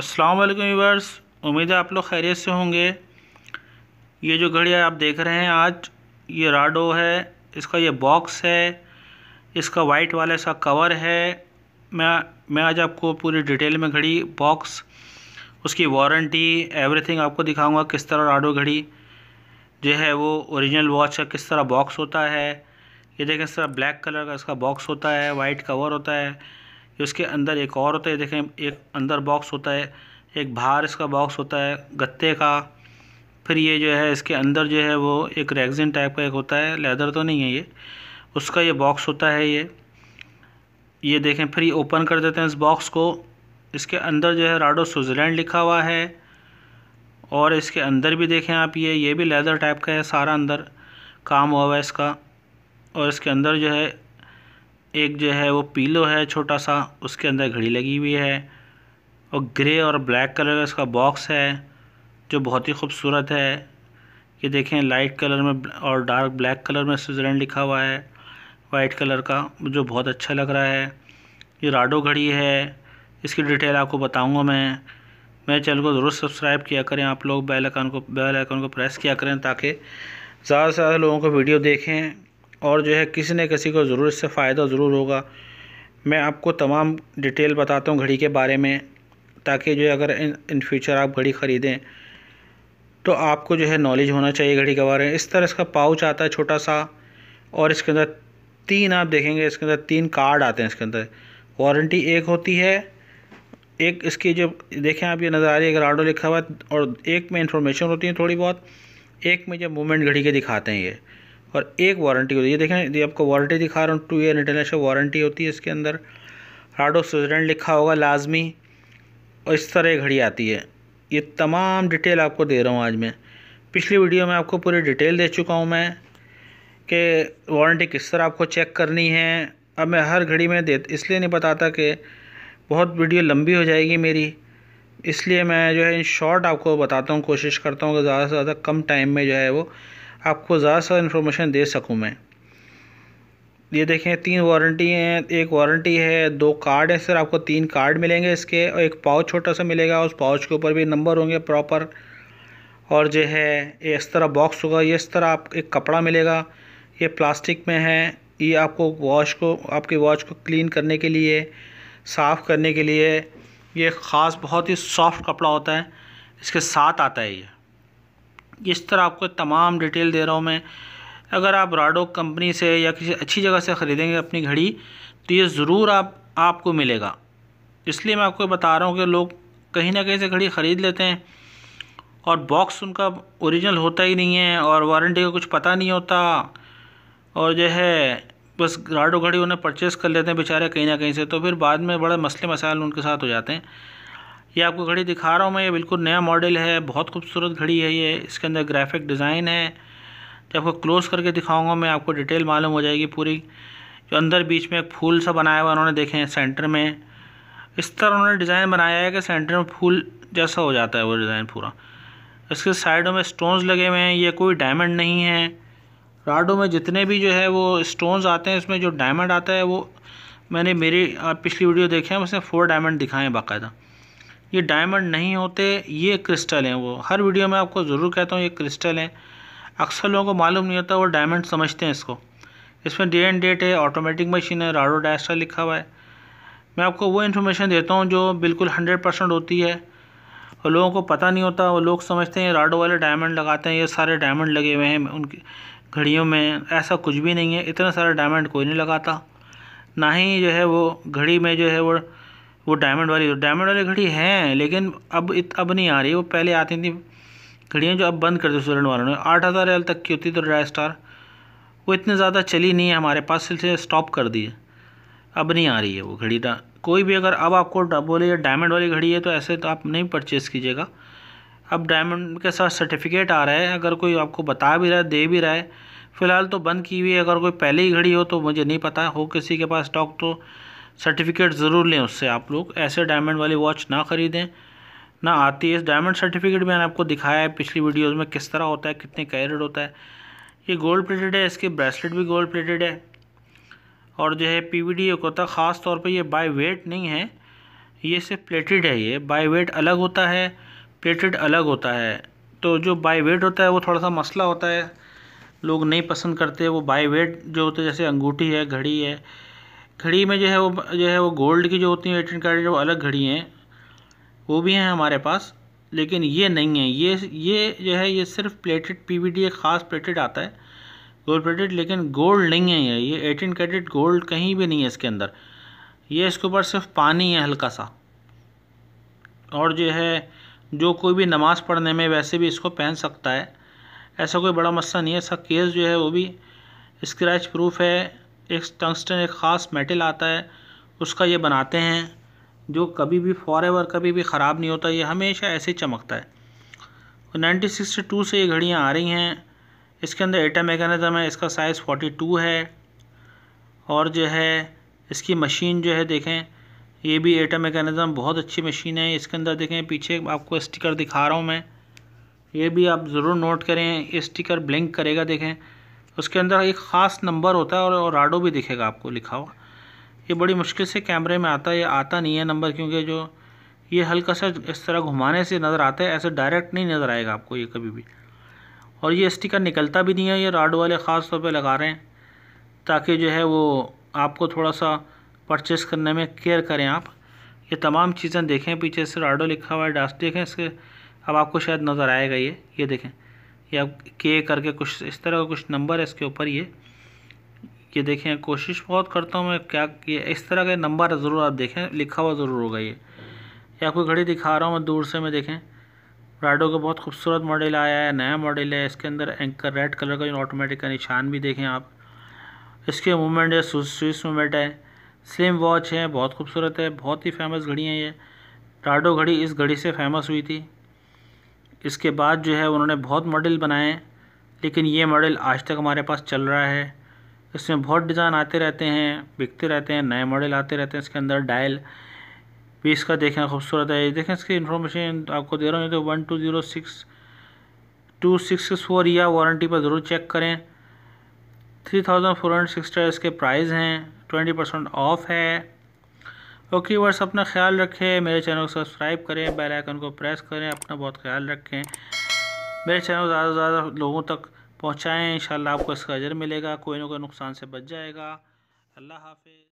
अस्सलाम वालेकुम व्यूवर्स उम्मीद है आप लोग खैरियत से होंगे ये जो घड़ी आप देख रहे हैं आज ये राडो है इसका ये बॉक्स है इसका वाइट वाला सा कवर है मैं मैं आज आपको पूरी डिटेल में घड़ी बॉक्स उसकी वारंटी एवरीथिंग आपको दिखाऊंगा किस तरह राडो घड़ी जो है वो ओरिजिनल वॉच का किस तरह बॉक्स होता है ये देखें इस तरह ब्लैक कलर का इसका बॉक्स होता है वाइट कवर होता है इसके अंदर एक और होता है देखें एक अंदर बॉक्स होता है एक बाहर इसका बॉक्स होता है गत्ते का फिर ये जो है इसके अंदर जो है वो एक रैगजिन टाइप का एक होता है लेदर तो नहीं है ये उसका ये बॉक्स होता है ये ये देखें फिर ये ओपन कर देते हैं इस बॉक्स को इसके अंदर जो है राडो स्विट्ज़रलैंड लिखा हुआ है और इसके अंदर भी देखें आप ये ये भी लेदर टाइप का है सारा अंदर काम हुआ हुआ है इसका और इसके अंदर जो है एक जो है वो पीलो है छोटा सा उसके अंदर घड़ी लगी हुई है और ग्रे और ब्लैक कलर का इसका बॉक्स है जो बहुत ही खूबसूरत है ये देखें लाइट कलर में और डार्क ब्लैक कलर में स्विट्ज़रलैंड लिखा हुआ है वाइट कलर का जो बहुत अच्छा लग रहा है ये राडो घड़ी है इसकी डिटेल आपको बताऊंगा मैं मेरे चैनल को ज़रूर सब्सक्राइब किया करें आप लोग बेल आइकन को बेल आइकन को प्रेस किया करें ताकि ज़्यादा से ज़्यादा लोगों को वीडियो देखें और जो है किसी न किसी को ज़रूर इससे फ़ायदा ज़रूर होगा मैं आपको तमाम डिटेल बताता हूँ घड़ी के बारे में ताकि जो है अगर इन इन फ्यूचर आप घड़ी ख़रीदें तो आपको जो है नॉलेज होना चाहिए घड़ी के बारे में इस तरह इसका पाउच आता है छोटा सा और इसके अंदर तीन आप देखेंगे इसके अंदर तीन कार्ड आते हैं इसके अंदर वारंटी एक होती है एक इसकी जो देखें आप ये नज़र आ रही है ग्राडो लिखा हुआ है और एक में इंफॉर्मेशन होती है थोड़ी बहुत एक में जो मूवमेंट घड़ी के दिखाते हैं ये और एक वारंटी होती है ये देखें ये आपको वारंटी दिखा रहा हूँ टू ईयर इंटरनेशनल वारंटी होती है इसके अंदर हार्ड ऑफ लिखा होगा लाजमी और इस तरह घड़ी आती है ये तमाम डिटेल आपको दे रहा हूँ आज मैं पिछली वीडियो में आपको पूरी डिटेल दे चुका हूँ मैं कि वारंटी किस तरह आपको चेक करनी है अब मैं हर घड़ी में दे इसलिए नहीं बताता कि बहुत वीडियो लंबी हो जाएगी मेरी इसलिए मैं जो है इन शॉर्ट आपको बताता हूँ कोशिश करता हूँ कि ज़्यादा से ज़्यादा कम टाइम में जो है वो आपको ज़्यादा से इन्फॉर्मेशन दे सकूँ मैं ये देखें तीन वारंटी हैं एक वारंटी है दो कार्ड हैं सर आपको तीन कार्ड मिलेंगे इसके और एक पाउच छोटा सा मिलेगा उस पाउच के ऊपर भी नंबर होंगे प्रॉपर और जो है इस तरह बॉक्स होगा ये इस तरह आप एक कपड़ा मिलेगा ये प्लास्टिक में है ये आपको वॉच को आपकी वॉच को क्लीन करने के लिए साफ़ करने के लिए ये ख़ास बहुत ही सॉफ्ट कपड़ा होता है इसके साथ आता है ये इस तरह आपको तमाम डिटेल दे रहा हूँ मैं अगर आप राडो कंपनी से या किसी अच्छी जगह से ख़रीदेंगे अपनी घड़ी तो ये ज़रूर आप आपको मिलेगा इसलिए मैं आपको बता रहा हूँ कि लोग कहीं ना कहीं से घड़ी ख़रीद लेते हैं और बॉक्स उनका ओरिजिनल होता ही नहीं है और वारंटी का कुछ पता नहीं होता और जो है बस राडो घड़ी उन्हें परचेस कर लेते हैं बेचारे कहीं ना कहीं से तो फिर बाद में बड़े मसले मसाइल उनके साथ हो जाते हैं ये आपको घड़ी दिखा रहा हूँ मैं ये बिल्कुल नया मॉडल है बहुत खूबसूरत घड़ी है ये इसके अंदर ग्राफिक डिज़ाइन है जब तो आपको क्लोज़ करके दिखाऊंगा मैं आपको डिटेल मालूम हो जाएगी पूरी जो अंदर बीच में एक फूल सा बनाया हुआ उन्होंने देखे हैं सेंटर में इस तरह उन्होंने डिज़ाइन बनाया है कि सेंटर में फूल जैसा हो जाता है वो डिज़ाइन पूरा इसके साइडों में स्टोन्स लगे हुए हैं ये कोई डायमंड नहीं है राडों में जितने भी जो है वो स्टोन्स आते हैं इसमें जो डायमंड आता है वो मैंने मेरी पिछली वीडियो देखे हैं उसमें फ़ोर डायमंड दिखाए हैं बाकायदा ये डायमंड नहीं होते ये क्रिस्टल हैं वो हर वीडियो में आपको ज़रूर कहता हूँ ये क्रिस्टल हैं अक्सर लोगों को मालूम नहीं होता वो डायमंड समझते हैं इसको इसमें डे एंड डेट है ऑटोमेटिक मशीन है राडो डायस्टा लिखा हुआ है मैं आपको वो इन्फॉर्मेशन देता हूँ जो बिल्कुल हंड्रेड परसेंट होती है और लोगों को पता नहीं होता वो लोग समझते हैं राडो वाले डायमंड लगाते हैं ये सारे डायमंड लगे हुए हैं उनकी घड़ियों में ऐसा कुछ भी नहीं है इतना सारा डायमंड कोई नहीं लगाता ना ही जो है वो घड़ी में जो है वो वो डायमंड वाली डायमंड वाली घड़ी है लेकिन अब इत, अब नहीं आ रही वो पहले आती थी घड़ियाँ जो अब बंद कर दी स्टूडेंट वालों ने आठ हज़ार एल तक की होती तो ड्राई स्टार वो इतने ज़्यादा चली नहीं है हमारे पास सिलसिले स्टॉप कर दिए अब नहीं आ रही है वो घड़ी कोई भी अगर अब आपको बोले डायमंड वाली घड़ी है तो ऐसे तो आप नहीं परचेस कीजिएगा अब डायमंड के साथ सर्टिफिकेट आ रहा है अगर कोई आपको बता भी रहा है दे भी रहा है फ़िलहाल तो बंद की हुई है अगर कोई पहले ही घड़ी हो तो मुझे नहीं पता हो किसी के पास स्टॉक तो सर्टिफिकेट ज़रूर लें उससे आप लोग ऐसे डायमंड वाली वॉच ना ख़रीदें ना आती है इस डायमंड सर्टिफिकेट मैंने आपको दिखाया है पिछली वीडियोज़ में किस तरह होता है कितने कैरेट होता है ये गोल्ड प्लेटेड है इसके ब्रेसलेट भी गोल्ड प्लेटेड है और जो है पी वी डी एक होता है ख़ास तौर पर यह बाय वेट नहीं है ये सिर्फ प्लेटेड है ये बाय वेट अलग होता है प्लेटेड अलग होता है तो जो बाय वेट होता है वो थोड़ा सा मसला होता है लोग नहीं पसंद करते वो बाय वेट जो होते जैसे अंगूठी है घड़ी है घड़ी में जो है वो जो है वो गोल्ड की जो होती है एटीन कैरेट जो अलग घड़ी हैं वो भी हैं हमारे पास लेकिन ये नहीं है ये ये जो है ये सिर्फ प्लेटेड पीवीडी एक ख़ास प्लेटेड आता है गोल्ड प्लेटेड लेकिन गोल्ड नहीं है ये ये एटीन कैरेट गोल्ड कहीं भी नहीं है इसके अंदर ये इसके ऊपर सिर्फ पानी है हल्का सा और जो है जो कोई भी नमाज़ पढ़ने में वैसे भी इसको पहन सकता है ऐसा कोई बड़ा मसला नहीं है इसका केस जो है वो भी स्क्रैच प्रूफ है एक टंगस्टन एक ख़ास मेटल आता है उसका ये बनाते हैं जो कभी भी फॉर कभी भी ख़राब नहीं होता ये हमेशा ऐसे ही चमकता है नाइनटीन सिक्सटी टू से ये घड़ियाँ आ रही हैं इसके अंदर एटा मैकेनिज़म है इसका साइज़ फोर्टी टू है और जो है इसकी मशीन जो है देखें ये भी एटा मैकेनिज़म बहुत अच्छी मशीन है इसके अंदर देखें पीछे आपको स्टिकर दिखा रहा हूँ मैं ये भी आप ज़रूर नोट करें स्टिकर ब्लिंक करेगा देखें उसके अंदर एक ख़ास नंबर होता है और राडो भी दिखेगा आपको लिखा हुआ ये बड़ी मुश्किल से कैमरे में आता है ये आता नहीं है नंबर क्योंकि जो ये हल्का सा इस तरह घुमाने से नज़र आता है ऐसे डायरेक्ट नहीं नज़र आएगा आपको ये कभी भी और ये स्टिकर निकलता भी नहीं है ये राडो वाले ख़ास तौर पर लगा रहे हैं ताकि जो है वो आपको थोड़ा सा परचेस करने में केयर करें आप ये तमाम चीज़ें देखें पीछे से राडो लिखा हुआ है डास्ट देखें इसके अब आपको शायद नज़र आएगा ये ये देखें या के करके कुछ इस तरह का कुछ नंबर है इसके ऊपर ये ये देखें कोशिश बहुत करता हूँ मैं क्या ये इस तरह के नंबर ज़रूर आप देखें लिखा हुआ ज़रूर होगा ये या कोई घड़ी दिखा रहा हूँ मैं दूर से मैं देखें राडो का बहुत खूबसूरत मॉडल आया है नया मॉडल है इसके अंदर एंकर रेड कलर का ऑटोमेटिक का निशान भी देखें आप इसके मूवमेंट है स्विस मूवमेंट है स्लिम वॉच है बहुत खूबसूरत है बहुत ही फेमस घड़ी है ये राडो घड़ी इस घड़ी से फेमस हुई थी इसके बाद जो है उन्होंने बहुत मॉडल बनाए लेकिन ये मॉडल आज तक हमारे पास चल रहा है इसमें बहुत डिज़ाइन आते रहते हैं बिकते रहते हैं नए मॉडल आते रहते हैं इसके अंदर डायल भी इसका देखना खूबसूरत है देखें इसकी इन्फॉर्मेशन आपको दे रहा हूँ तो one two zero six two six four या वारंटी पर ज़रूर चेक करें three thousand four hundred sixty इसके प्राइस हैं ट्वेंटी परसेंट ऑफ है ओके तो वर्स अपना ख्याल रखें मेरे चैनल को सब्सक्राइब करें बेल आइकन को प्रेस करें अपना बहुत ख्याल रखें मेरे चैनल ज़्यादा से ज़्यादा लोगों तक पहुँचाएँ इन आपको इसका अजर मिलेगा कोई ना कोई नुकसान से बच जाएगा अल्लाह हाफिज़